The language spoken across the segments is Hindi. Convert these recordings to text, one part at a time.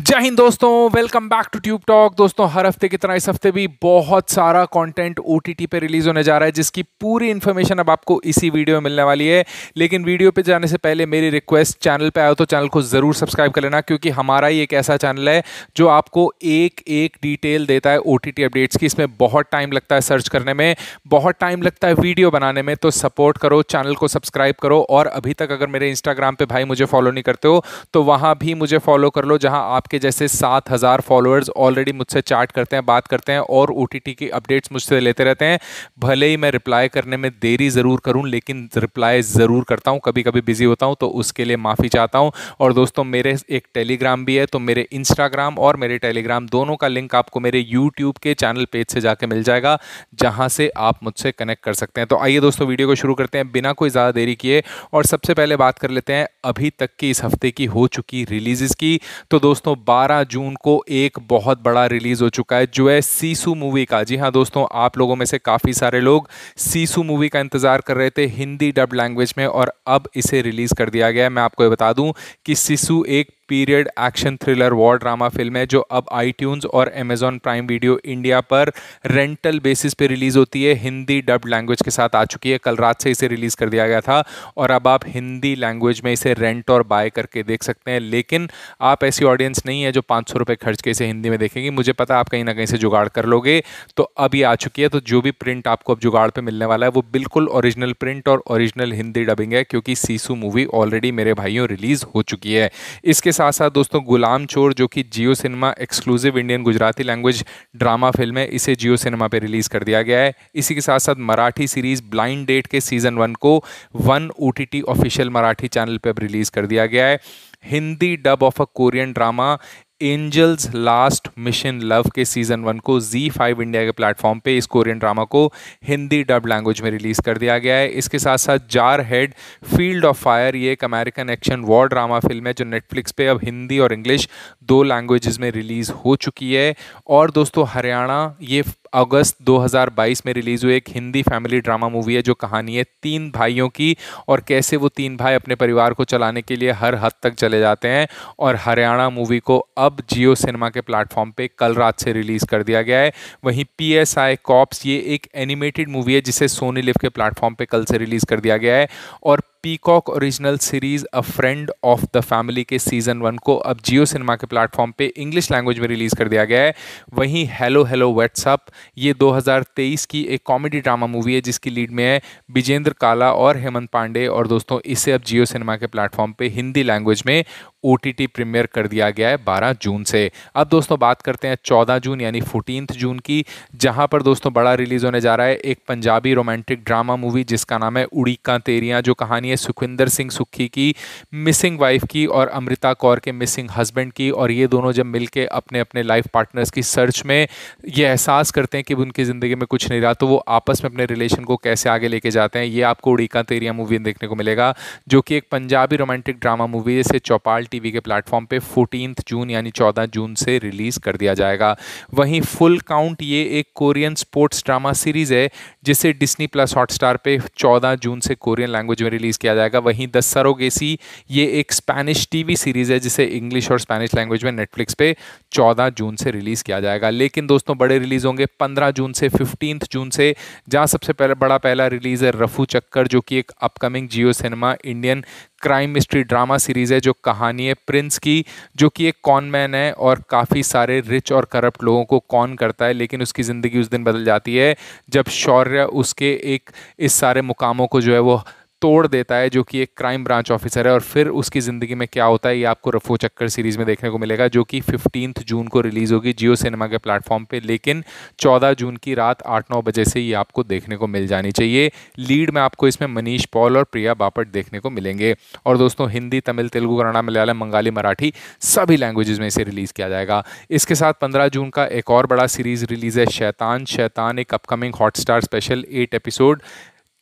जय हिंद दोस्तों welcome back to Tube Talk दोस्तों हर हफ्ते की तरह इस हफ्ते भी बहुत सारा कंटेंट ओ पे रिलीज होने जा रहा है जिसकी पूरी इन्फॉर्मेशन अब आपको इसी वीडियो में मिलने वाली है लेकिन वीडियो पे जाने से पहले मेरी रिक्वेस्ट चैनल पे आओ तो चैनल को ज़रूर सब्सक्राइब कर लेना क्योंकि हमारा ही एक ऐसा चैनल है जो आपको एक एक डिटेल देता है ओ अपडेट्स की इसमें बहुत टाइम लगता है सर्च करने में बहुत टाइम लगता है वीडियो बनाने में तो सपोर्ट करो चैनल को सब्सक्राइब करो और अभी तक अगर मेरे इंस्टाग्राम पर भाई मुझे फॉलो नहीं करते हो तो वहाँ भी मुझे फॉलो कर लो जहाँ आप आपके जैसे सात हज़ार फॉलोअर्स ऑलरेडी मुझसे चैट करते हैं बात करते हैं और ओ की अपडेट्स मुझसे लेते रहते हैं भले ही मैं रिप्लाई करने में देरी ज़रूर करूँ लेकिन रिप्लाई ज़रूर करता हूँ कभी कभी बिज़ी होता हूँ तो उसके लिए माफ़ी चाहता हूँ और दोस्तों मेरे एक टेलीग्राम भी है तो मेरे इंस्टाग्राम और मेरे टेलीग्राम दोनों का लिंक आपको मेरे यूट्यूब के चैनल पेज से जाके मिल जाएगा जहाँ से आप मुझसे कनेक्ट कर सकते हैं तो आइए दोस्तों वीडियो को शुरू करते हैं बिना कोई ज़्यादा देरी किए और सबसे पहले बात कर लेते हैं अभी तक की इस हफ्ते की हो चुकी रिलीजेस की तो दोस्तों 12 जून को एक बहुत बड़ा रिलीज हो चुका है जो है सीसू मूवी का जी हाँ दोस्तों आप लोगों में से काफ़ी सारे लोग सीसू मूवी का इंतज़ार कर रहे थे हिंदी डब लैंग्वेज में और अब इसे रिलीज़ कर दिया गया है मैं आपको ये बता दूं कि सीसू एक period action thriller war drama film है जो अब आई और अमेजॉन प्राइम वीडियो इंडिया पर रेंटल बेसिस पे रिलीज़ होती है हिंदी डब्ड लैंग्वेज के साथ आ चुकी है कल रात से इसे रिलीज़ कर दिया गया था और अब आप हिंदी लैंग्वेज में इसे रेंट और बाय करके देख सकते हैं लेकिन आप ऐसी ऑडियंस नहीं है जो पाँच सौ खर्च के इसे हिंदी में देखेंगे मुझे पता आप कहीं ना कहीं से जुगाड़ कर लोगे तो अब ये आ चुकी है तो जो भी प्रिंट आपको अब जुगाड़ पर मिलने वाला है वो बिल्कुल ओरिजिनल प्रिंट और ओरिजिनल हिंदी डबिंग है क्योंकि सीसू मूवी ऑलरेडी मेरे भाइयों रिलीज़ हो चुकी है इसके साथ साथ दोस्तों गुलाम चोर जो कि Jio cinema exclusive Indian Gujarati language drama film है इसे जियो सिनेमा पर रिलीज़ कर दिया गया है इसी के साथ साथ मराठी सीरीज़ ब्लाइंड डेट के सीज़न वन को one O official Marathi channel पर रिलीज़ कर दिया गया है Hindi dub of a Korean drama angels last mission love के सीज़न वन को जी फाइव इंडिया के प्लेटफॉर्म पे इस कोरियन ड्रामा को हिंदी डब लैंग्वेज में रिलीज़ कर दिया गया है इसके साथ साथ Jarhead field of fire ये एक American action war drama film है जो नेटफ्लिक्स पे अब हिंदी और इंग्लिश दो लैंग्वेजेस में रिलीज़ हो चुकी है और दोस्तों हरियाणा ये अगस्त 2022 में रिलीज हुई एक हिंदी फैमिली ड्रामा मूवी है जो कहानी है तीन भाइयों की और कैसे वो तीन भाई अपने परिवार को चलाने के लिए हर हद तक चले जाते हैं और हरियाणा मूवी को अब जियो सिनेमा के प्लेटफॉर्म पर कल रात से रिलीज़ कर दिया गया है वहीं पी एस आई कॉप्स ये एक एनिमेटेड मूवी है जिसे सोनी लिव के प्लेटफॉर्म पर कल से रिलीज़ कर दिया गया है और Peacock original series a friend of the family के सीजन वन को अब जियो सिनेमा के प्लेटफॉर्म पे इंग्लिश लैंग्वेज में रिलीज कर दिया गया है वहीं हेलो हेलो व्हाट्सअप ये 2023 की एक कॉमेडी ड्रामा मूवी है जिसकी लीड में है विजेंद्र काला और हेमंत पांडे और दोस्तों इसे अब जियो सिनेमा के प्लेटफॉर्म पर हिंदी लैंग्वेज में ओ टी प्रीमियर कर दिया गया है बारह जून से अब दोस्तों बात करते हैं चौदह जून यानी फोर्टीन जून की जहाँ पर दोस्तों बड़ा रिलीज होने जा रहा है एक पंजाबी रोमांटिक ड्रामा मूवी जिसका नाम है उड़ी का जो कहानी है सुखविंदर सिंह सुखी की मिसिंग वाइफ की और अमृता कौर के मिसिंग हस्बैंड की और ये दोनों जब मिलके अपने अपने लाइफ पार्टनर्स की सर्च में ये एहसास करते हैं कि उनकी ज़िंदगी में कुछ नहीं रहा तो वो आपस में अपने रिलेशन को कैसे आगे लेके जाते हैं ये आपको उड़ीका तेरिया मूवी देखने को मिलेगा जो कि एक पंजाबी रोमांटिक ड्रामा मूवी है इसे चौपाल टीवी के प्लेटफॉर्म पे फोर्टीन जून यानी चौदह जून से रिलीज़ कर दिया जाएगा वहीं फुल काउंट ये एक कोरियन स्पोर्ट्स ड्रामा सीरीज़ है जिसे डिस्नी प्लस हॉटस्टार पे चौदह जून से कोरियन लैंग्वेज में रिलीज़ किया जाएगा वहीं द सरोगेसी ये एक स्पेनिश टीवी सीरीज़ है जिसे इंग्लिश और स्पेनिश लैंग्वेज में नेटफ्लिक्स पे चौदह जून से रिलीज़ किया जाएगा लेकिन दोस्तों बड़े रिलीज़ होंगे पंद्रह जून से फिफ्टीन जून से जहां सबसे पहले बड़ा पहला रिलीज़ है रफू चक्कर जो कि एक upcoming Jio cinema Indian crime mystery drama series है जो कहानी है प्रिंस की जो कि एक कॉन मैन है और काफ़ी सारे रिच और करप्ट लोगों को कॉन करता है लेकिन उसकी ज़िंदगी उस दिन बदल जाती है जब शौर्य उसके एक इस सारे मुकामों को जो है वो तोड़ देता है जो कि एक क्राइम ब्रांच ऑफिसर है और फिर उसकी ज़िंदगी में क्या होता है ये आपको रफो चक्कर सीरीज़ में देखने को मिलेगा जो कि फिफ्टीन जून को रिलीज़ होगी जियो सिनेमा के प्लेटफॉर्म पे लेकिन 14 जून की रात आठ नौ बजे से ये आपको देखने को मिल जानी चाहिए लीड में आपको इसमें मनीष पॉल और प्रिया बापट देखने को मिलेंगे और दोस्तों हिंदी तमिल तेलुगु कन्नाड़ा मलयालम बंगाली मराठी सभी लैंग्वेज में इसे रिलीज़ किया जाएगा इसके साथ पंद्रह जून का एक और बड़ा सीरीज़ रिलीज़ है शैतान शैतान एक upcoming Hotstar special eight episode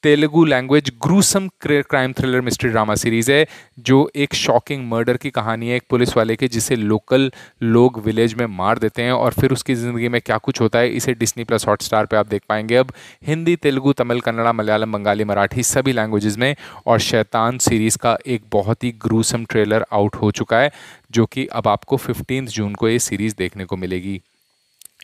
Telugu language gruesome crime thriller mystery drama series है जो एक शॉकिंग मर्डर की कहानी है एक पुलिस वाले की जिसे लोकल लोग विलेज में मार देते हैं और फिर उसकी ज़िंदगी में क्या कुछ होता है इसे डिस्नी प्लस हॉट स्टार पर आप देख पाएंगे अब हिंदी तेलुगु तमिल कन्नड़ा मलयालम बंगाली मराठी सभी लैंग्वेजेज़ में और शैतान सीरीज़ का एक बहुत ही ग्रूसम ट्रेलर आउट हो चुका है जो कि अब आपको फिफ्टीन जून को ये सीरीज़ देखने को मिलेगी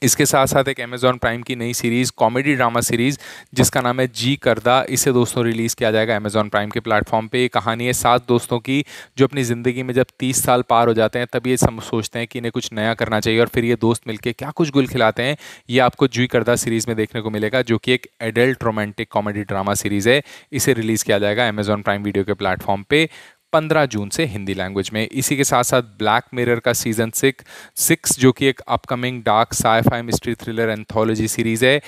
इसके साथ साथ एक अमेज़ॉन प्राइम की नई सीरीज़ कॉमेडी ड्रामा सीरीज़ जिसका नाम है जी करदा इसे दोस्तों रिलीज़ किया जाएगा अमेज़ॉन प्राइम के प्लेटफॉर्म पे ये कहानी है सात दोस्तों की जो अपनी ज़िंदगी में जब तीस साल पार हो जाते हैं तब ये सब सोचते हैं कि इन्हें कुछ नया करना चाहिए और फिर ये दोस्त मिलकर क्या कुछ गुल खिलाते हैं ये आपको जी करदा सीरीज़ में देखने को मिलेगा जो कि एक adult romantic comedy drama series है इसे रिलीज़ किया जाएगा अमेज़ॉन प्राइम वीडियो के प्लेटफॉर्म पर पंद्रह जून से हिंदी लैंग्वेज में इसी के साथ साथ ब्लैक मिरर का सीजन सिक्स सिक्स जो कि एक upcoming dark sci-fi mystery thriller anthology series है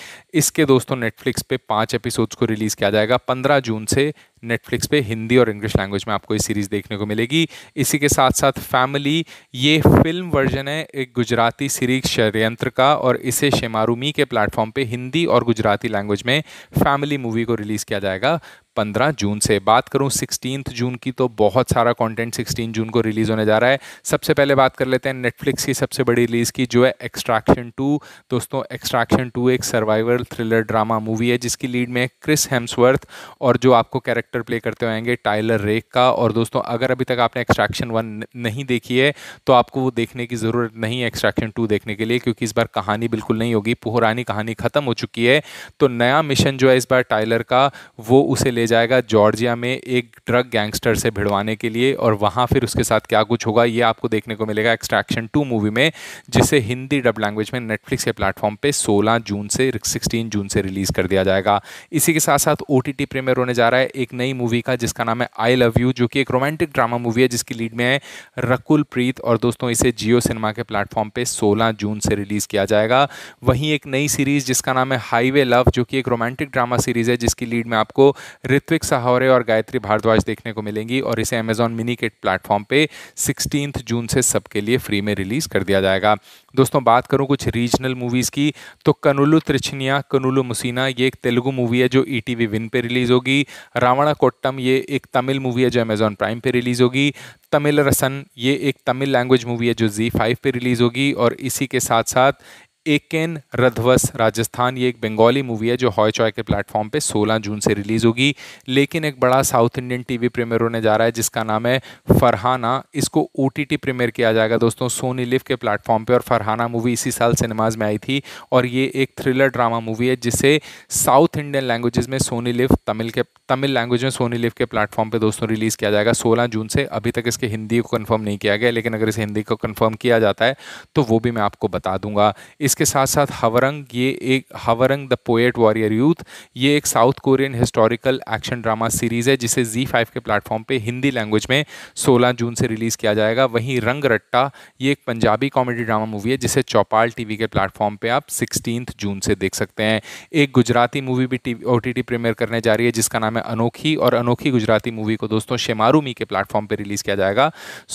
इसके दोस्तों नेटफ्लिक्स पे पांच एपिसोड्स को रिलीज़ किया जाएगा पंद्रह जून से नेटफ्लिक्स पे हिंदी और इंग्लिश लैंग्वेज में आपको ये सीरीज़ देखने को मिलेगी इसी के साथ साथ फैमिली ये फिल्म वर्जन है एक गुजराती सीरीज षडयंत्र का और इसे शेमारूमी के प्लेटफॉर्म पे हिंदी और गुजराती लैंग्वेज में फैमिली मूवी को रिलीज़ किया जाएगा पंद्रह जून से बात करूं सिक्सटीन जून की तो बहुत सारा कॉन्टेंट सिक्सटीन जून को रिलीज़ होने जा रहा है सबसे पहले बात कर लेते हैं नेटफ्लिक्स की सबसे बड़ी रिलीज़ की जो है एक्सट्रैक्शन टू दोस्तों एक्सट्रैक्शन टू एक सर्वाइवल थ्रिलर ड्रामा मूवी है जिसकी लीड में क्रिस हेम्सवर्थ और जो आपको कैरेक्टर प्ले करते होंगे टाइलर रेक का और दोस्तों अगर अभी तक आपने एक्सट्रैक्शन वन नहीं देखी है तो आपको वो देखने की ज़रूरत नहीं है एक्सट्रैक्शन टू देखने के लिए क्योंकि इस बार कहानी बिल्कुल नहीं होगी पुरानी कहानी ख़त्म हो चुकी है तो नया मिशन जो है इस बार टाइलर का वो उसे ले ले जाएगा जॉर्जिया में एक ड्रग गैंगस्टर से भिड़वाने के लिए और वहाँ फिर उसके साथ क्या कुछ होगा ये आपको देखने को मिलेगा एक्सट्रैक्शन टू मूवी में जिसे हिंदी डब लैंग्वेज में नेटफ्लिक्स के प्लेटफॉर्म पर सोलह जून से सिक्सटीन जून से रिलीज़ कर दिया जाएगा इसी के साथ साथ ओ टी प्रीमियर होने जा रहा है एक नई मूवी का जिसका नाम है आई लव यू जो कि एक रोमांटिक ड्रामा मूवी है जिसकी लीड में है रकुल प्रीत और दोस्तों इसे जियो सिनेमा के प्लेटफॉर्म पर सोलह जून से रिलीज़ किया जाएगा वहीं एक नई सीरीज़ जिसका नाम है हाईवे लव जो कि एक रोमांटिक ड्रामा सीरीज़ है जिसकी लीड में आपको ऋत्विक सहावरे और गायत्री भारद्वाज देखने को मिलेंगी और इसे अमेजॉन मिनी किट प्लेटफॉर्म पे सिक्सटीन जून से सबके लिए फ्री में रिलीज़ कर दिया जाएगा दोस्तों बात करूँ कुछ रीजनल मूवीज़ की तो कनुलु त्रिछनिया कनुलु मुसीना ये एक तेलुगु मूवी है जो ई टी वी विन पे रिलीज़ होगी रावणा कोट्टम ये एक तमिल मूवी है जो अमेजॉन प्राइम पे रिलीज़ होगी तमिल रसन ये एक तमिल लैंग्वेज मूवी है जो जी फाइव पे रिलीज़ होगी और इसी के साथ साथ एकेन रधवस राजस्थान ये एक बंगाली मूवी है जो हॉय चॉय के प्लेटफॉर्म पे 16 जून से रिलीज़ होगी लेकिन एक बड़ा साउथ इंडियन टीवी प्रीमियर होने जा रहा है जिसका नाम है फरहाना इसको ओ टी प्रीमियर किया जाएगा दोस्तों सोनी लिव के प्लेटफॉर्म पे और फरहाना मूवी इसी साल सिनेमाज में आई थी और ये एक थ्रिलर ड्रामा मूवी है जिसे साउथ इंडियन लैंग्वेज में सोनी लिव तमिल के तमिल लैंग्वेज में सोनी लिव के प्लेटफॉर्म पर दोस्तों रिलीज़ किया जाएगा सोलह जून से अभी तक इसके हिंदी को कन्फर्म नहीं किया गया लेकिन अगर इसे हिंदी को कन्फर्म किया जाता है तो वो भी मैं आपको बता दूंगा इस इसके साथ साथ हवरंग ये एक Hwarang the poet warrior youth ये एक South Korean historical action drama series है जिसे जी फाइव के प्लेटफॉर्म पे हिंदी लैंग्वेज में 16 जून से रिलीज़ किया जाएगा वहीं रंग रट्टा ये एक पंजाबी कॉमेडी ड्रामा मूवी है जिसे चौपाल टीवी के प्लेटफॉर्म पे आप सिक्सटीन जून से देख सकते हैं एक गुजराती मूवी भी ओ टी प्रीमियर करने जा रही है जिसका नाम है अनोखी और अनोखी गुजराती मूवी को दोस्तों शेमारूमी के प्लेटफॉर्म पर रिलीज़ किया जाएगा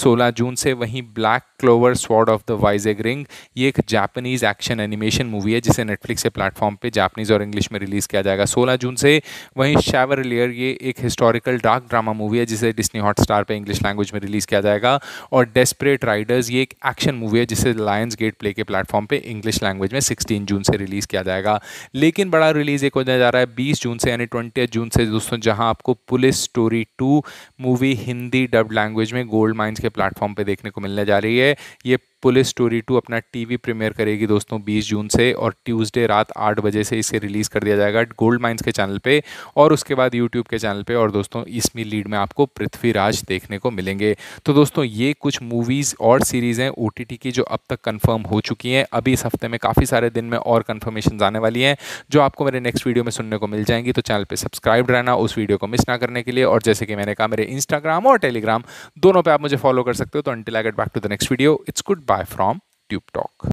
सोलह जून से वहीं Black Clover sword of the वाइजेग रिंग ये एक Japanese action action animation movie है जिसे नेटफ्लिक्स के प्लेटफॉर्म पे जापानीज़ और इंग्लिश में रिलीज़ किया जाएगा 16 जून से वहीं शावर लेयर ये एक हिस्टोरिकल डार्क ड्रामा मूवी है जिसे डिस्नी हॉट स्टार पर इंग्लिश लैंग्वेज में रिलीज़ किया जाएगा और डेस्परेट राइडर्स ये एक एक्शन मूवी है जिसे लायंस गेट प्ले के प्लेटफॉर्म पर इंग्लिश लैंग्वेज में सिक्सटीन जून से रिलीज़ किया जाएगा लेकिन बड़ा रिलीज़ एक होने जा रहा है बीस जून से यानी ट्वेंटी जून से दोस्तों जहाँ आपको police story two movie Hindi dub language में गोल्ड माइंस के प्लेटफॉर्म पर देखने को मिलने जा रही है ये पुलिस स्टोरी टू अपना टीवी प्रीमियर करेगी दोस्तों 20 जून से और ट्यूसडे रात 8 बजे से इसे रिलीज़ कर दिया जाएगा गोल्ड माइंस के चैनल पे और उसके बाद यूट्यूब के चैनल पे और दोस्तों इसमें लीड में आपको पृथ्वीराज देखने को मिलेंगे तो दोस्तों ये कुछ मूवीज़ और सीरीज़ हैं ओ की जो अब तक कन्फर्म हो चुकी हैं अभी इस हफ्ते में काफ़ी सारे दिन में और कन्फर्मेशन आने वाली हैं जो आपको मेरे नेक्स्ट वीडियो में सुनने को मिल जाएंगी तो चैनल पर सब्सक्राइब रहना उस वीडियो को मिस ना करने के लिए और जैसे कि मैंने कहा मेरे इंस्टाग्राम और टेलीग्राम दोनों पर आप मुझे फॉलो कर सकते हो तो until I get back to the next video it's good buy from TubeTalk.